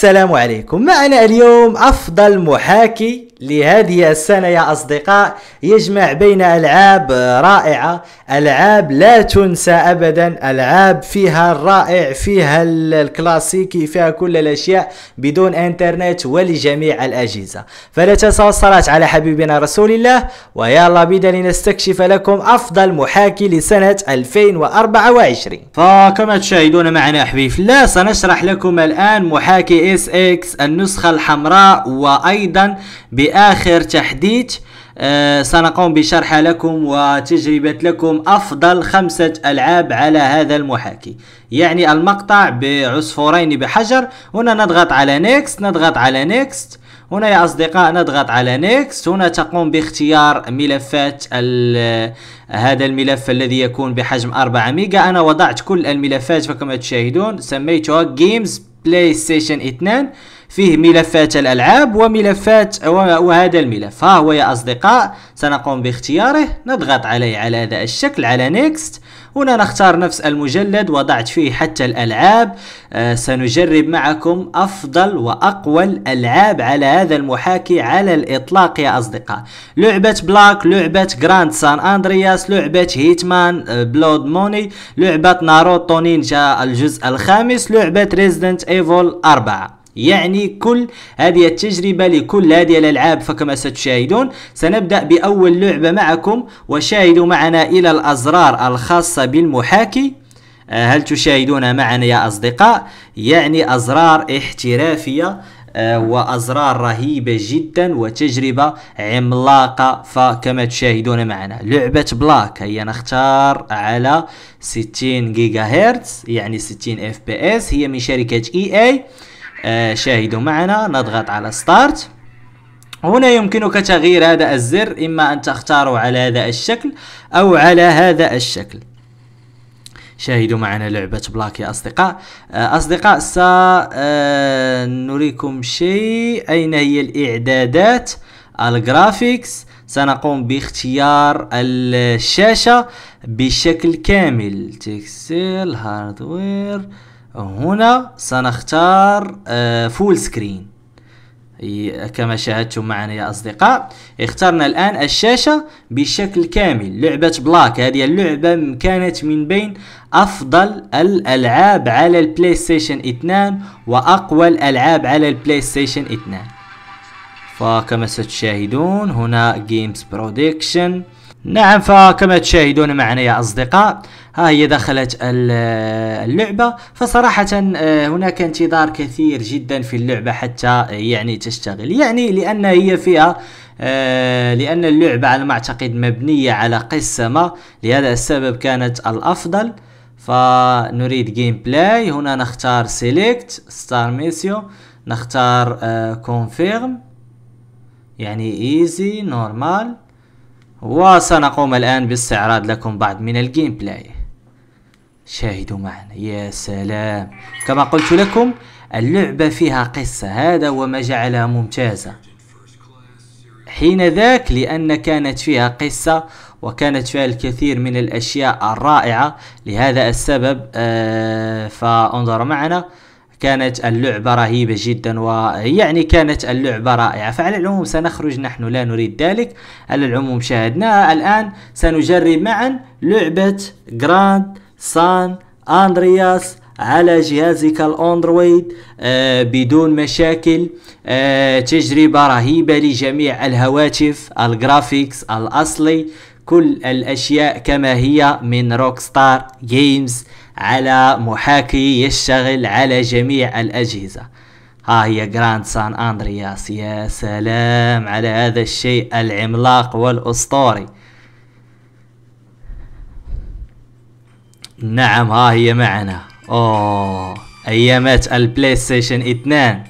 السلام عليكم معنا اليوم أفضل محاكي لهذه السنة يا أصدقاء يجمع بين ألعاب رائعة ألعاب لا تنسى أبدا ألعاب فيها الرائع فيها الكلاسيكي فيها كل الأشياء بدون إنترنت ولجميع الأجهزة فلا تنسوا الصلاة على حبيبنا رسول الله ويلا بدا لنستكشف لكم أفضل محاكي لسنة 2024 فكما تشاهدون معنا حبيب لا الله سنشرح لكم الآن محاكي اس اكس النسخة الحمراء وأيضا ب آخر تحديث آه، سنقوم بشرح لكم وتجربة لكم أفضل خمسة ألعاب على هذا المحاكي يعني المقطع بعصفورين بحجر هنا نضغط على نيكست نضغط على نيكست هنا يا أصدقاء نضغط على نيكست هنا تقوم باختيار ملفات آه، هذا الملف الذي يكون بحجم 4 ميجا أنا وضعت كل الملفات فكما تشاهدون سميتها جيمز بلاي ستيشن 2 فيه ملفات الألعاب وملفات وهذا الملف ها هو يا أصدقاء سنقوم باختياره نضغط عليه على هذا الشكل على نيكست هنا نختار نفس المجلد وضعت فيه حتى الألعاب آه سنجرب معكم أفضل وأقوى الألعاب على هذا المحاكي على الإطلاق يا أصدقاء لعبة بلاك لعبة جراند سان أندرياس لعبة هيتمان آه بلود موني لعبة ناروتو نينجا الجزء الخامس لعبة ريزيدنت ايفول 4 يعني كل هذه التجربة لكل هذه الألعاب فكما ستشاهدون سنبدأ بأول لعبة معكم وشاهدوا معنا إلى الأزرار الخاصة بالمحاكي آه، هل تشاهدون معنا يا أصدقاء؟ يعني أزرار احترافية آه، وأزرار رهيبة جدا وتجربة عملاقة فكما تشاهدون معنا لعبة بلاك هي نختار على 60 جيجا هرتز يعني 60 اف بي اس هي من شركة اي e اي آه، شاهدوا معنا نضغط على ستارت هنا يمكنك تغيير هذا الزر إما أن تختاره على هذا الشكل أو على هذا الشكل شاهدوا معنا لعبة بلاك يا أصدقاء آه، أصدقاء سنريكم آه، شيء أين هي الإعدادات الجرافيكس سنقوم باختيار الشاشة بشكل كامل تكسل هاردوير هنا سنختار فول آه، سكرين كما شاهدتم معنا يا أصدقاء اخترنا الآن الشاشة بشكل كامل لعبة بلاك هذه اللعبة كانت من بين أفضل الألعاب على البلاي ستيشن 2 وأقوى الألعاب على البلاي ستيشن 2 فكما ستشاهدون هنا جيمز برودكشن نعم فكما تشاهدون معنا يا أصدقاء ها هي دخلت اللعبة فصراحة آه، هناك انتظار كثير جدا في اللعبة حتى آه، يعني تشتغل يعني لأن هي فيها آه، لأن اللعبة على ما أعتقد مبنية على قصة ما لهذا السبب كانت الأفضل فنريد جيم بلاي هنا نختار سيليكت ستار ميسيو نختار كونفيرم يعني ايزي نورمال وسنقوم الآن باستعراض لكم بعض من الجيم بلاي شاهدوا معنا يا سلام كما قلت لكم اللعبة فيها قصة هذا هو ما جعلها ممتازة حين ذاك لأن كانت فيها قصة وكانت فيها الكثير من الأشياء الرائعة لهذا السبب آه فانظر معنا كانت اللعبة رهيبة جدا ويعني كانت اللعبة رائعة فعلى العموم سنخرج نحن لا نريد ذلك على العموم شاهدناها الآن سنجرب معا لعبة جراند سان أندرياس على جهازك الاندرويد آه، بدون مشاكل آه، تجربة رهيبة لجميع الهواتف الجرافيكس الأصلي كل الأشياء كما هي من روكستار جيمز على محاكي يشتغل على جميع الأجهزة ها هي جراند سان أندرياس يا سلام على هذا الشيء العملاق والأسطوري نعم ها هي معنا أوه أيامات البلاي ستيشن 2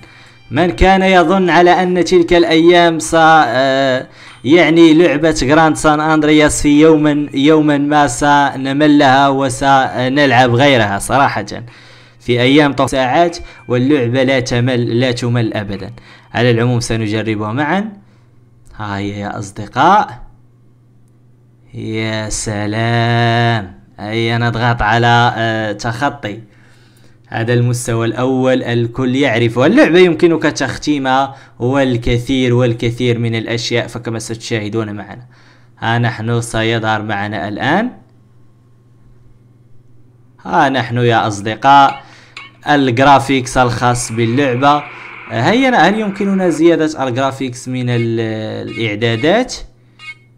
من كان يظن على أن تلك الأيام سا آه يعني لعبة جراند سان أندرياس في يوما يوما ما سنملها وسنلعب غيرها صراحة في أيام ساعات واللعبة لا تمل لا تمل أبدا على العموم سنجربها معا ها هي يا أصدقاء يا سلام أي أنا أضغط على آه، تخطي هذا المستوى الأول الكل يعرفه اللعبة يمكنك تختيمها والكثير والكثير من الأشياء فكما ستشاهدون معنا ها نحن سيظهر معنا الآن ها نحن يا أصدقاء الجرافيكس الخاص باللعبة هيا هل يمكننا زيادة الجرافيكس من الإعدادات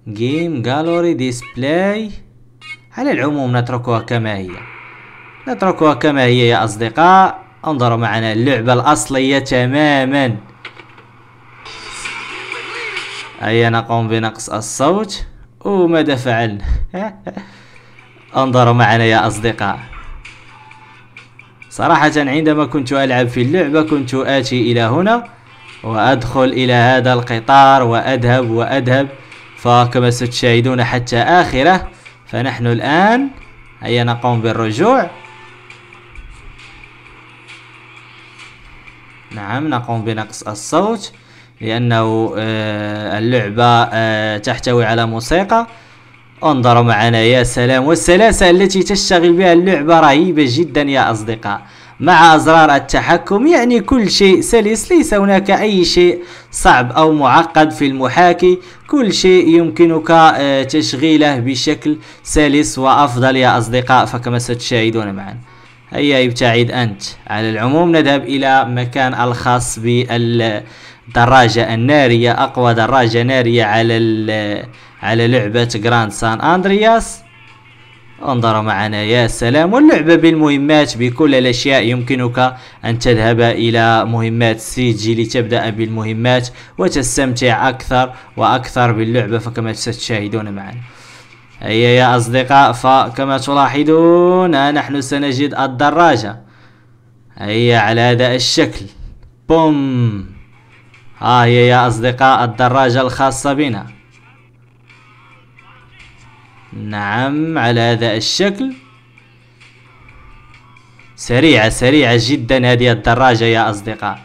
جيم جالوري ديسبلاي على العموم نتركها كما هي نتركها كما هي يا أصدقاء انظروا معنا اللعبة الأصلية تماما هيا نقوم بنقص الصوت وماذا فعلنا انظروا معنا يا أصدقاء صراحة عندما كنت ألعب في اللعبة كنت آتي إلى هنا وأدخل إلى هذا القطار وأذهب وأذهب فكما ستشاهدون حتى آخره فنحن الآن هيا نقوم بالرجوع نعم نقوم بنقص الصوت لأنه آه، اللعبة آه، تحتوي على موسيقى انظروا معنا يا سلام والسلاسة التي تشتغل بها اللعبة رهيبة جدا يا أصدقاء مع أزرار التحكم يعني كل شيء سلس ليس هناك أي شيء صعب أو معقد في المحاكي كل شيء يمكنك آه، تشغيله بشكل سلس وأفضل يا أصدقاء فكما ستشاهدون معنا هيا ابتعد أنت على العموم نذهب إلى مكان الخاص بالدراجة النارية أقوى دراجة نارية على على لعبة جراند سان أندرياس انظر معنا يا سلام واللعبة بالمهمات بكل الأشياء يمكنك أن تذهب إلى مهمات سي جي لتبدأ بالمهمات وتستمتع أكثر وأكثر باللعبة فكما ستشاهدون معنا هيا يا أصدقاء فكما تلاحظون نحن سنجد الدراجة هيا على هذا الشكل بوم ها هي يا أصدقاء الدراجة الخاصة بنا نعم على هذا الشكل سريعة سريعة جدا هذه الدراجة يا أصدقاء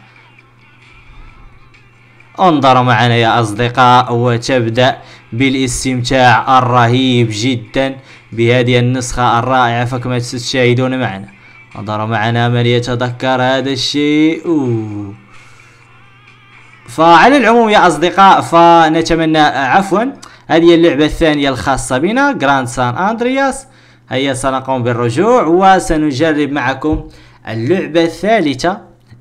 انظروا معنا يا أصدقاء وتبدأ بالاستمتاع الرهيب جدا بهذه النسخة الرائعة فكما تشاهدون معنا نظر معنا من يتذكر هذا الشيء فعلى العموم يا أصدقاء فنتمنى عفوا هذه اللعبة الثانية الخاصة بنا جراند سان أندرياس هيا سنقوم بالرجوع وسنجرب معكم اللعبة الثالثة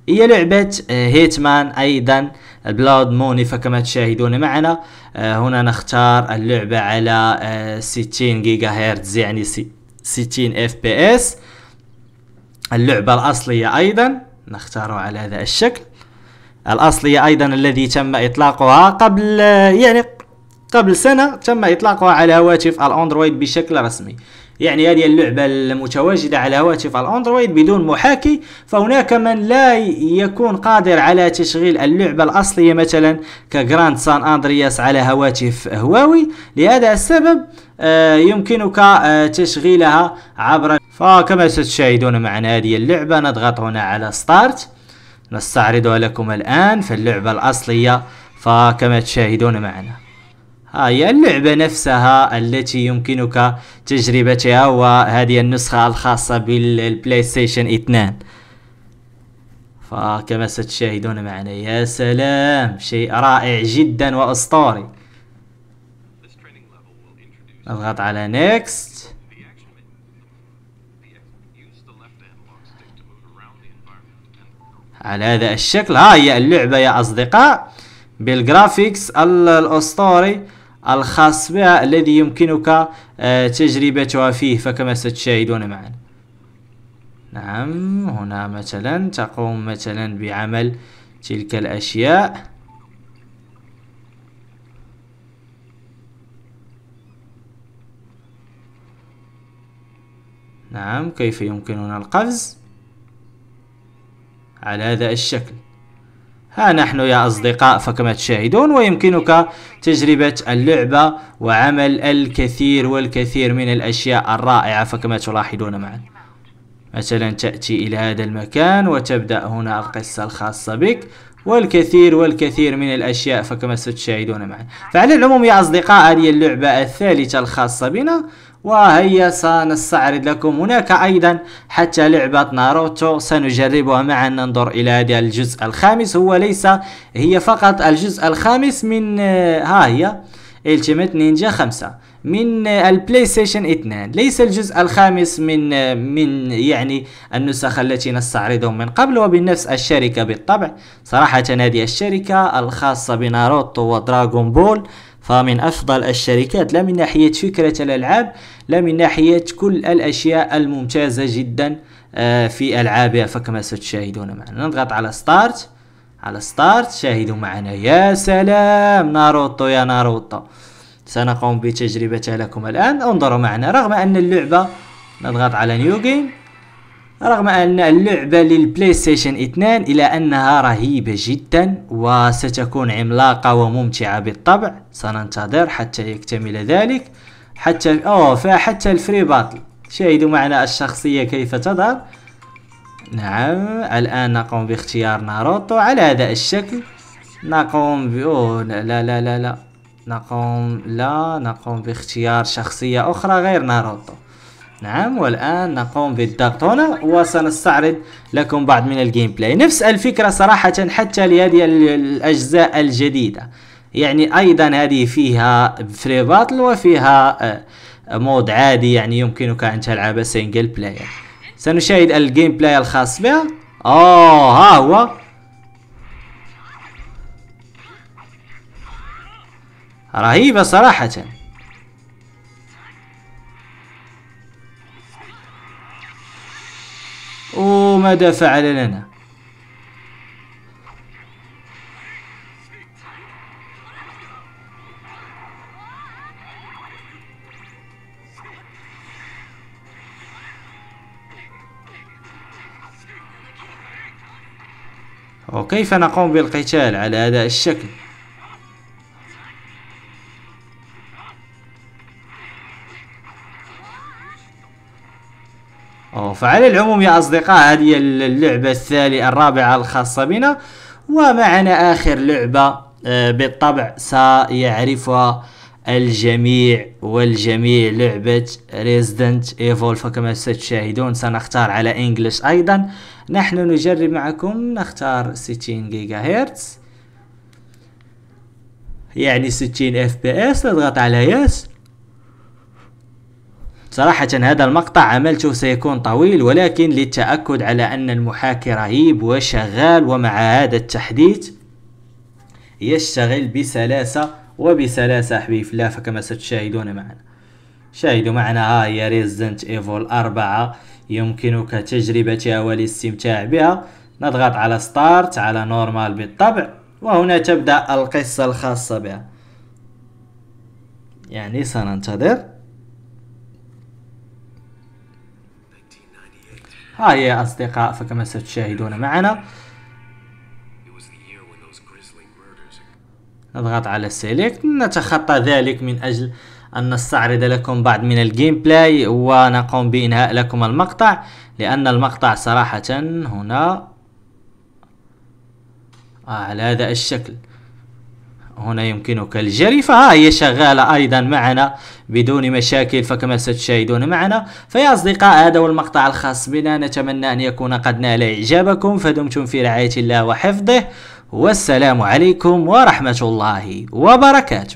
هي لعبة هيتمان آه، أيضا البلاد موني فكما تشاهدون معنا آه، هنا نختار اللعبة على 60 آه، جيجا هرتز يعني 60 اف بي اس اللعبة الأصلية أيضا نختاره على هذا الشكل الأصلية أيضا الذي تم إطلاقها قبل آه، يعني قبل سنة تم إطلاقها على هواتف الأندرويد بشكل رسمي يعني هذه اللعبة المتواجدة على هواتف الأندرويد بدون محاكي فهناك من لا يكون قادر على تشغيل اللعبة الأصلية مثلا كجراند سان أندرياس على هواتف هواوي لهذا السبب آه، يمكنك آه، تشغيلها عبر فكما ستشاهدون معنا هذه اللعبة نضغط هنا على ستارت نستعرضها لكم الآن في اللعبة الأصلية فكما تشاهدون معنا هي اللعبة نفسها التي يمكنك تجربتها وهذه النسخة الخاصة بالبلاي ستيشن 2 فكما ستشاهدون معنا يا سلام شيء رائع جدا وأسطوري اضغط على نيكست على هذا الشكل ها هي اللعبة يا أصدقاء بالجرافيكس الأسطوري الخاص بها الذي يمكنك آه، تجربتها فيه فكما ستشاهدون معا نعم هنا مثلا تقوم مثلا بعمل تلك الأشياء نعم كيف يمكننا القفز على هذا الشكل ها نحن يا أصدقاء فكما تشاهدون ويمكنك تجربة اللعبة وعمل الكثير والكثير من الأشياء الرائعة فكما تلاحظون معا مثلا تأتي إلى هذا المكان وتبدأ هنا القصة الخاصة بك والكثير والكثير من الأشياء فكما ستشاهدون معا فعلى العموم يا أصدقاء هذه اللعبة الثالثة الخاصة بنا وهي سنستعرض لكم هناك أيضا حتى لعبة ناروتو سنجربها معا ننظر إلى هذا الجزء الخامس هو ليس هي فقط الجزء الخامس من آه، ها هي التيمت نينجا خمسة من البلاي ستيشن 2 ليس الجزء الخامس من آه، من يعني النسخ التي نستعرضهم من قبل وبالنفس الشركة بالطبع صراحة هذه الشركة الخاصة بناروتو ودراغون بول فمن أفضل الشركات لا من ناحية فكرة الألعاب لا من ناحية كل الأشياء الممتازة جدا آه، في ألعابها فكما ستشاهدون معنا نضغط على ستارت على ستارت شاهدوا معنا يا سلام ناروتو يا ناروتو سنقوم بتجربتها لكم الآن انظروا معنا رغم أن اللعبة نضغط على نيو جيم رغم أن اللعبة للبلاي ستيشن 2 إلى أنها رهيبة جدا وستكون عملاقة وممتعة بالطبع سننتظر حتى يكتمل ذلك حتى او فحتى الفري باتل شاهدوا معنا الشخصية كيف تظهر نعم الآن نقوم باختيار ناروتو على هذا الشكل نقوم ب لا لا لا لا نقوم لا نقوم باختيار شخصية أخرى غير ناروتو نعم والآن نقوم بالضغط هنا وسنستعرض لكم بعض من الجيم بلاي نفس الفكرة صراحة حتى لهذه الأجزاء الجديدة يعني أيضا هذه فيها فري باتل وفيها مود آه، عادي يعني يمكنك أن تلعب سينجل بلاير سنشاهد الجيم بلاي الخاص بها آه ها هو رهيبة صراحة ماذا فعل لنا وكيف نقوم بالقتال على هذا الشكل أوه فعلى العموم يا أصدقاء هذه اللعبة الثالثة الرابعة الخاصة بنا ومعنا آخر لعبة آه، بالطبع سيعرفها الجميع والجميع لعبة Resident ايفول فكما ستشاهدون سنختار على انجلش ايضا نحن نجرب معكم نختار 60 جيجا هرتز يعني 60 اف بي اس نضغط على يس صراحة هذا المقطع عملته سيكون طويل ولكن للتأكد على أن المحاكي رهيب وشغال ومع هذا التحديث يشتغل بسلاسة وبسلاسة حبيب في الله كما ستشاهدون معنا شاهدوا معنا ها هي ريزنت ايفول أربعة يمكنك تجربتها والاستمتاع بها نضغط على ستارت على نورمال بالطبع وهنا تبدأ القصة الخاصة بها يعني سننتظر هاي يا أصدقاء فكما ستشاهدون معنا نضغط على سيليكت نتخطى ذلك من أجل أن نستعرض لكم بعض من الجيم بلاي ونقوم بإنهاء لكم المقطع لأن المقطع صراحة هنا آه، على هذا الشكل هنا يمكنك الجري فها هي شغالة أيضا معنا بدون مشاكل فكما ستشاهدون معنا فيا أصدقاء هذا هو المقطع الخاص بنا نتمنى أن يكون قد نال إعجابكم فدمتم في رعاية الله وحفظه والسلام عليكم ورحمة الله وبركاته